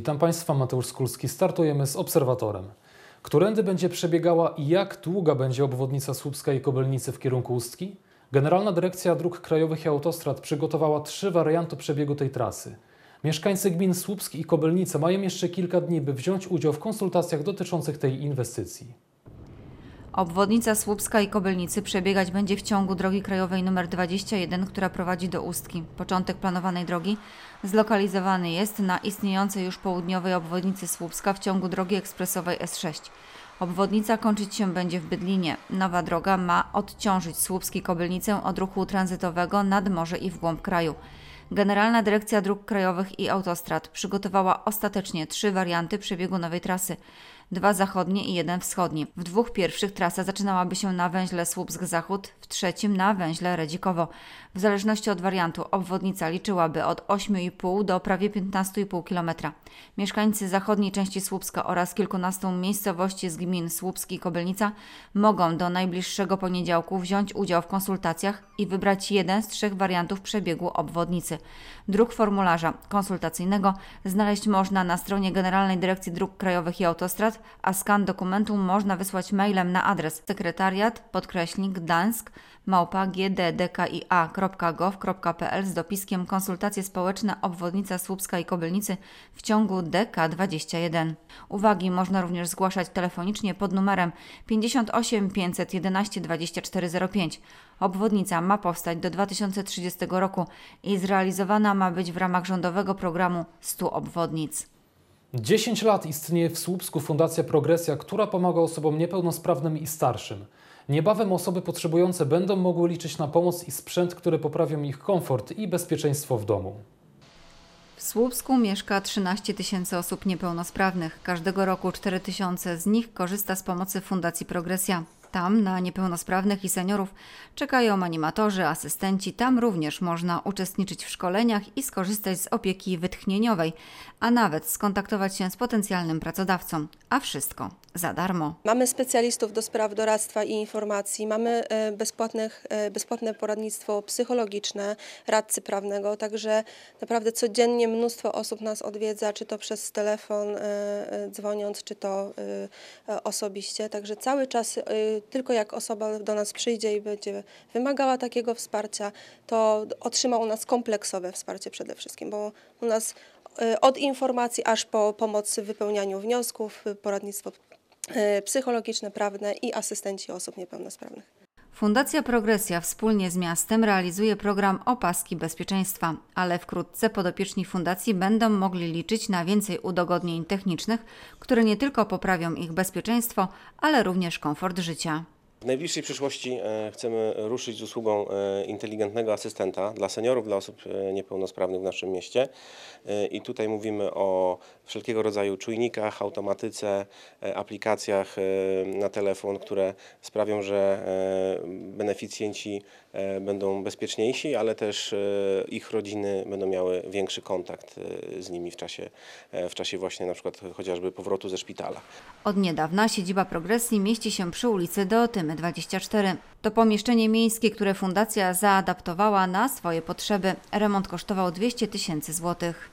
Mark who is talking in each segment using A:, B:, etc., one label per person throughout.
A: Witam Państwa, Mateusz Skulski. Startujemy z obserwatorem. Którędy będzie przebiegała i jak długa będzie obwodnica Słupska i Kobelnicy w kierunku Ustki? Generalna Dyrekcja Dróg Krajowych i Autostrad przygotowała trzy warianty przebiegu tej trasy. Mieszkańcy gmin Słupski i Kobelnice mają jeszcze kilka dni, by wziąć udział w konsultacjach dotyczących tej inwestycji. Obwodnica
B: Słupska i Kobylnicy przebiegać będzie w ciągu drogi krajowej nr 21, która prowadzi do Ustki. Początek planowanej drogi zlokalizowany jest na istniejącej już południowej obwodnicy Słupska w ciągu drogi ekspresowej S6. Obwodnica kończyć się będzie w Bydlinie. Nowa droga ma odciążyć Słupski Kobylnicę od ruchu tranzytowego nad morze i w głąb kraju. Generalna Dyrekcja Dróg Krajowych i Autostrad przygotowała ostatecznie trzy warianty przebiegu nowej trasy dwa zachodnie i jeden wschodni. W dwóch pierwszych trasa zaczynałaby się na węźle Słupsk-Zachód, w trzecim na węźle Redzikowo. W zależności od wariantu obwodnica liczyłaby od 8,5 do prawie 15,5 km. Mieszkańcy zachodniej części Słupska oraz kilkunastu miejscowości z gmin Słupski i Kobylnica mogą do najbliższego poniedziałku wziąć udział w konsultacjach i wybrać jeden z trzech wariantów przebiegu obwodnicy. Druk formularza konsultacyjnego znaleźć można na stronie Generalnej Dyrekcji Dróg Krajowych i Autostrad a skan dokumentu można wysłać mailem na adres sekretariat podkreśnik gdansk małpa gddkia.gov.pl z dopiskiem konsultacje społeczne obwodnica Słupska i Kobylnicy w ciągu DK21. Uwagi można również zgłaszać telefonicznie pod numerem 58 511 2405. Obwodnica ma powstać do 2030 roku i
A: zrealizowana ma być w ramach rządowego programu 100 obwodnic. 10 lat istnieje w Słupsku Fundacja Progresja, która pomaga osobom niepełnosprawnym i starszym. Niebawem osoby potrzebujące będą mogły liczyć na pomoc i sprzęt, które poprawią ich komfort i bezpieczeństwo w domu.
B: W Słupsku mieszka 13 tysięcy osób niepełnosprawnych. Każdego roku 4 tysiące z nich korzysta z pomocy Fundacji Progresja. Tam na niepełnosprawnych i seniorów czekają animatorzy, asystenci. Tam również można uczestniczyć w szkoleniach i skorzystać z opieki wytchnieniowej, a nawet skontaktować się z potencjalnym pracodawcą. A wszystko za darmo. Mamy specjalistów do spraw doradztwa i informacji, mamy e, bezpłatnych, e, bezpłatne poradnictwo psychologiczne, radcy prawnego, także naprawdę codziennie mnóstwo osób nas odwiedza, czy to przez telefon e, dzwoniąc, czy to osobiście. Także cały czas tylko jak osoba do nas przyjdzie i będzie wymagała takiego wsparcia, to otrzyma u nas kompleksowe wsparcie przede wszystkim, bo u nas y, od informacji aż po pomoc w wypełnianiu wniosków, y, poradnictwo y, psychologiczne, prawne i asystenci osób niepełnosprawnych. Fundacja Progresja wspólnie z miastem realizuje program Opaski Bezpieczeństwa, ale wkrótce podopieczni fundacji będą mogli liczyć na więcej udogodnień technicznych, które nie tylko poprawią ich bezpieczeństwo, ale również komfort życia. W najbliższej przyszłości e, chcemy ruszyć z usługą e, inteligentnego asystenta dla seniorów, dla osób e, niepełnosprawnych w naszym mieście. I tutaj mówimy o wszelkiego rodzaju czujnikach, automatyce, aplikacjach na telefon, które sprawią, że beneficjenci będą bezpieczniejsi, ale też ich rodziny będą miały większy kontakt z nimi w czasie, w czasie właśnie na przykład chociażby powrotu ze szpitala. Od niedawna siedziba progresji mieści się przy ulicy Dotymy. 24. To pomieszczenie miejskie, które fundacja zaadaptowała na swoje potrzeby. Remont kosztował 200 tysięcy złotych.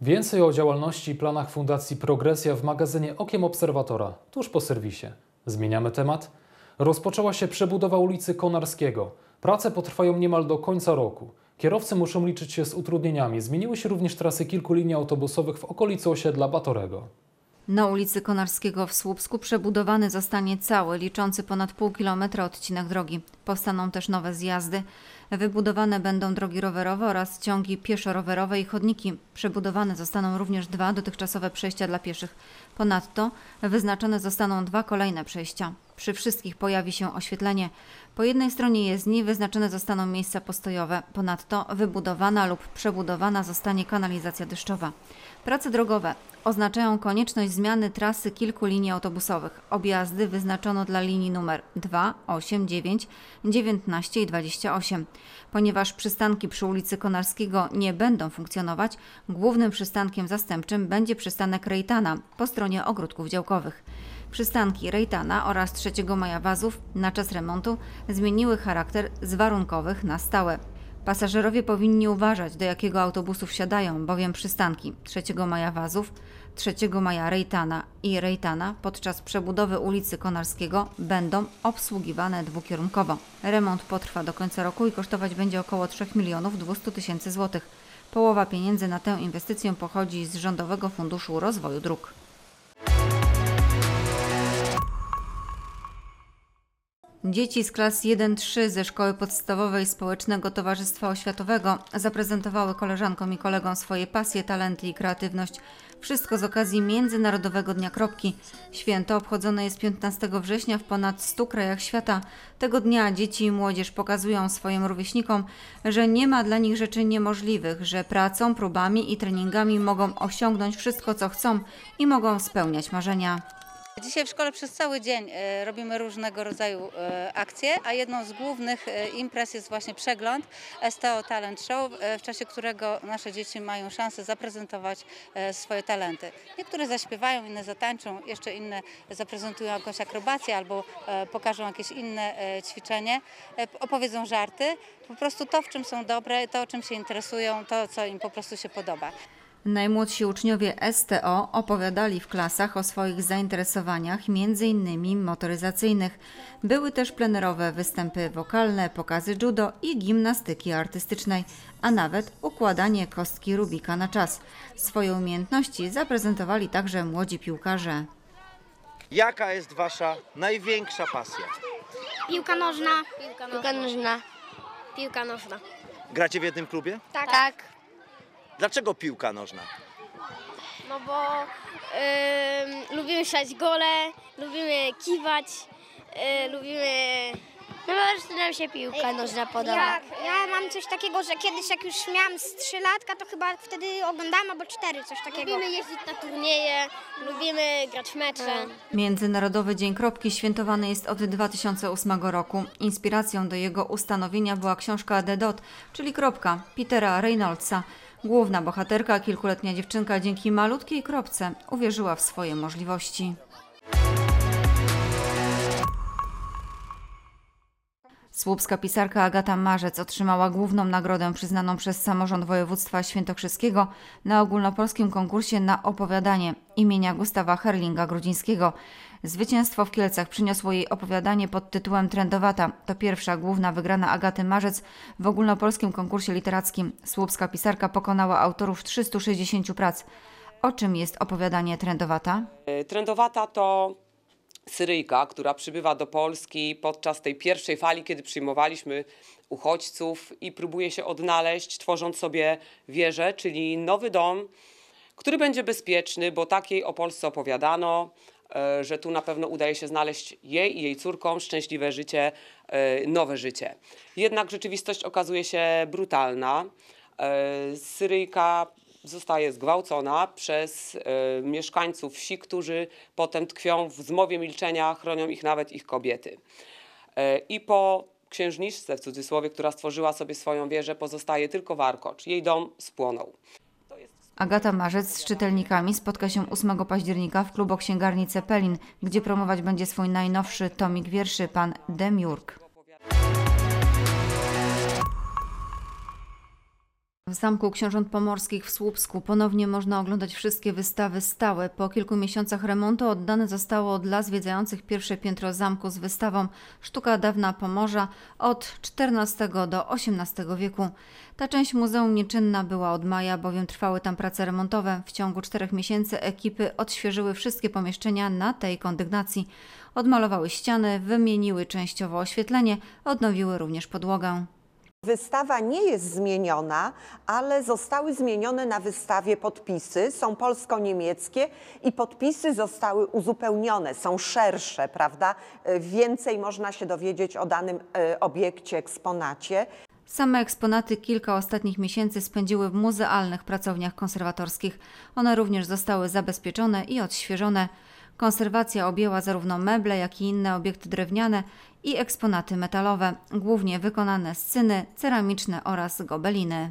A: Więcej o działalności i planach Fundacji Progresja w magazynie Okiem Obserwatora, tuż po serwisie. Zmieniamy temat. Rozpoczęła się przebudowa ulicy Konarskiego. Prace potrwają niemal do końca roku. Kierowcy muszą liczyć się z utrudnieniami. Zmieniły się również trasy kilku linii autobusowych w okolicy osiedla Batorego.
B: Na ulicy Konarskiego w Słupsku przebudowany zostanie cały, liczący ponad pół kilometra odcinek drogi. Powstaną też nowe zjazdy. Wybudowane będą drogi rowerowe oraz ciągi pieszo-rowerowe i chodniki. Przebudowane zostaną również dwa dotychczasowe przejścia dla pieszych. Ponadto wyznaczone zostaną dwa kolejne przejścia. Przy wszystkich pojawi się oświetlenie. Po jednej stronie jezdni wyznaczone zostaną miejsca postojowe. Ponadto wybudowana lub przebudowana zostanie kanalizacja deszczowa. Prace drogowe oznaczają konieczność zmiany trasy kilku linii autobusowych. Objazdy wyznaczono dla linii numer 2, 8, 9, 19 i 28. Ponieważ przystanki przy ulicy Konarskiego nie będą funkcjonować, głównym przystankiem zastępczym będzie przystanek Rejtana po stronie ogródków działkowych. Przystanki Rejtana oraz 3 Maja Wazów na czas remontu zmieniły charakter z warunkowych na stałe. Pasażerowie powinni uważać, do jakiego autobusu wsiadają, bowiem przystanki 3 maja Wazów, 3 maja Rejtana i Rejtana podczas przebudowy ulicy Konarskiego będą obsługiwane dwukierunkowo. Remont potrwa do końca roku i kosztować będzie około 3 milionów 200 tysięcy złotych. Połowa pieniędzy na tę inwestycję pochodzi z Rządowego Funduszu Rozwoju Dróg. Dzieci z klas 1-3 ze Szkoły Podstawowej Społecznego Towarzystwa Oświatowego zaprezentowały koleżankom i kolegom swoje pasje, talenty i kreatywność. Wszystko z okazji Międzynarodowego Dnia Kropki. Święto obchodzone jest 15 września w ponad 100 krajach świata. Tego dnia dzieci i młodzież pokazują swoim rówieśnikom, że nie ma dla nich rzeczy niemożliwych, że pracą, próbami i treningami mogą osiągnąć wszystko, co chcą i mogą spełniać marzenia. Dzisiaj w szkole przez cały dzień e, robimy różnego rodzaju e, akcje, a jedną z głównych e, imprez jest właśnie przegląd STO Talent Show, w czasie którego nasze dzieci mają szansę zaprezentować swoje talenty. Niektóre zaśpiewają, inne zatańczą, jeszcze inne zaprezentują jakąś akrobację albo pokażą jakieś inne ćwiczenie, opowiedzą żarty. Po prostu to, w czym są dobre, to, o czym się interesują, to, co im po prostu się podoba. Najmłodsi uczniowie STO opowiadali w klasach o swoich zainteresowaniach, m.in. motoryzacyjnych. Były też plenerowe występy wokalne, pokazy judo i gimnastyki artystycznej, a nawet układanie kostki Rubika na czas. Swoje umiejętności zaprezentowali także młodzi piłkarze. Jaka jest Wasza największa pasja? Piłka nożna. Piłka nożna. Piłka nożna. Gracie w jednym klubie? Tak. tak. Dlaczego piłka nożna? No bo yy, lubimy siać gole, lubimy kiwać, yy, lubimy no po prostu nam się piłka nożna podoba. Ja, ja mam coś takiego, że kiedyś jak już miałam z 3 latka, to chyba wtedy oglądałam albo 4, coś takiego. Lubimy jeździć na turnieje, lubimy grać w mecze. Mm. Międzynarodowy Dzień Kropki świętowany jest od 2008 roku. Inspiracją do jego ustanowienia była książka The Dot, czyli Kropka, Petera Reynoldsa. Główna bohaterka, kilkuletnia dziewczynka, dzięki malutkiej kropce uwierzyła w swoje możliwości. Słupska pisarka Agata Marzec otrzymała główną nagrodę przyznaną przez samorząd województwa świętokrzyskiego na ogólnopolskim konkursie na opowiadanie imienia Gustawa Herlinga Grudzińskiego. Zwycięstwo w Kielcach przyniosło jej opowiadanie pod tytułem Trendowata. To pierwsza główna wygrana Agaty Marzec w ogólnopolskim konkursie literackim. Słupska pisarka pokonała autorów 360 prac. O czym jest opowiadanie Trendowata?
A: E, Trendowata to Syryjka, która przybywa do Polski podczas tej pierwszej fali, kiedy przyjmowaliśmy uchodźców i próbuje się odnaleźć, tworząc sobie wieżę, czyli nowy dom, który będzie bezpieczny, bo takiej o Polsce opowiadano, e, że tu na pewno udaje się znaleźć jej i jej córkom szczęśliwe życie, e, nowe życie. Jednak rzeczywistość okazuje się brutalna. E, Syryjka zostaje zgwałcona przez y, mieszkańców wsi, którzy potem tkwią w zmowie milczenia, chronią ich nawet ich kobiety. Y, I po księżniczce, w cudzysłowie, która stworzyła sobie swoją wieżę, pozostaje tylko warkocz. Jej dom spłonął.
B: Agata Marzec z czytelnikami spotka się 8 października w klubu księgarni Cepelin, gdzie promować będzie swój najnowszy tomik wierszy pan Demiurg. W Zamku Książąt Pomorskich w Słupsku ponownie można oglądać wszystkie wystawy stałe. Po kilku miesiącach remontu oddane zostało dla zwiedzających pierwsze piętro zamku z wystawą Sztuka Dawna Pomorza od XIV do XVIII wieku. Ta część muzeum nieczynna była od maja, bowiem trwały tam prace remontowe. W ciągu czterech miesięcy ekipy odświeżyły wszystkie pomieszczenia na tej kondygnacji. Odmalowały ściany, wymieniły częściowo oświetlenie, odnowiły również podłogę. Wystawa nie jest zmieniona, ale zostały zmienione na wystawie podpisy. Są polsko-niemieckie i podpisy zostały uzupełnione, są szersze, prawda? E, więcej można się dowiedzieć o danym e, obiekcie, eksponacie. Same eksponaty kilka ostatnich miesięcy spędziły w muzealnych pracowniach konserwatorskich. One również zostały zabezpieczone i odświeżone. Konserwacja objęła zarówno meble, jak i inne obiekty drewniane i eksponaty metalowe, głównie wykonane z cyny, ceramiczne oraz gobeliny.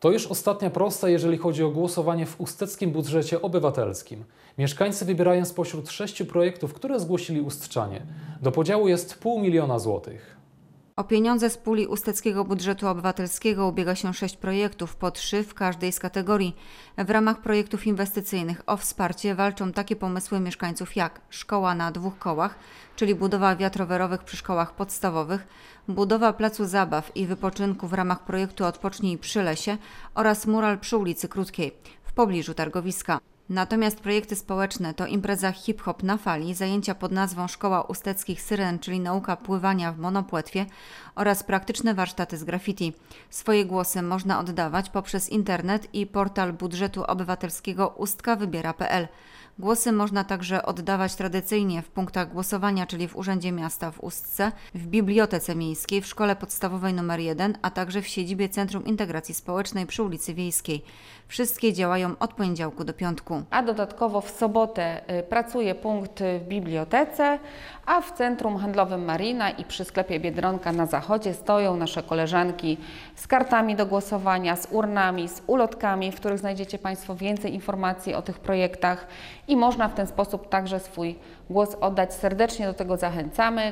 A: To już ostatnia prosta, jeżeli chodzi o głosowanie w usteckim budżecie obywatelskim. Mieszkańcy wybierają spośród sześciu projektów, które zgłosili ustrzanie. Do podziału jest pół miliona złotych.
B: O pieniądze z puli usteckiego budżetu obywatelskiego ubiega się sześć projektów, po trzy w każdej z kategorii. W ramach projektów inwestycyjnych o wsparcie walczą takie pomysły mieszkańców jak szkoła na dwóch kołach, czyli budowa wiatrowerowych przy szkołach podstawowych, budowa placu zabaw i wypoczynku w ramach projektu Odpocznij przy lesie oraz mural przy ulicy Krótkiej w pobliżu targowiska. Natomiast projekty społeczne to impreza hip-hop na fali, zajęcia pod nazwą Szkoła Usteckich Syren, czyli nauka pływania w monopłetwie oraz praktyczne warsztaty z graffiti. Swoje głosy można oddawać poprzez internet i portal budżetu obywatelskiego ustkawybiera.pl. Głosy można także oddawać tradycyjnie w punktach głosowania, czyli w Urzędzie Miasta w Ustce, w Bibliotece Miejskiej, w Szkole Podstawowej nr 1, a także w siedzibie Centrum Integracji Społecznej przy ulicy Wiejskiej. Wszystkie działają od poniedziałku do piątku. A dodatkowo w sobotę y, pracuje punkt w bibliotece, a w Centrum Handlowym Marina i przy sklepie Biedronka na zachodzie stoją nasze koleżanki z kartami do głosowania, z urnami, z ulotkami, w których znajdziecie Państwo więcej informacji o tych projektach i można w ten sposób także swój głos oddać. Serdecznie do tego zachęcamy.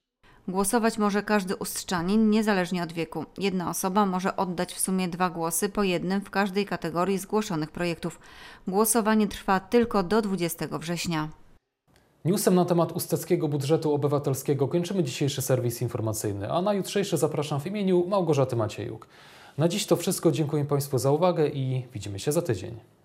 B: Głosować może każdy ustrzanin, niezależnie od wieku. Jedna osoba może oddać w sumie dwa głosy, po jednym w każdej kategorii zgłoszonych projektów. Głosowanie trwa tylko do 20 września.
A: Newsem na temat usteckiego budżetu obywatelskiego kończymy dzisiejszy serwis informacyjny, a na jutrzejszy zapraszam w imieniu Małgorzaty Maciejuk. Na dziś to wszystko. Dziękuję Państwu za uwagę i widzimy się za tydzień.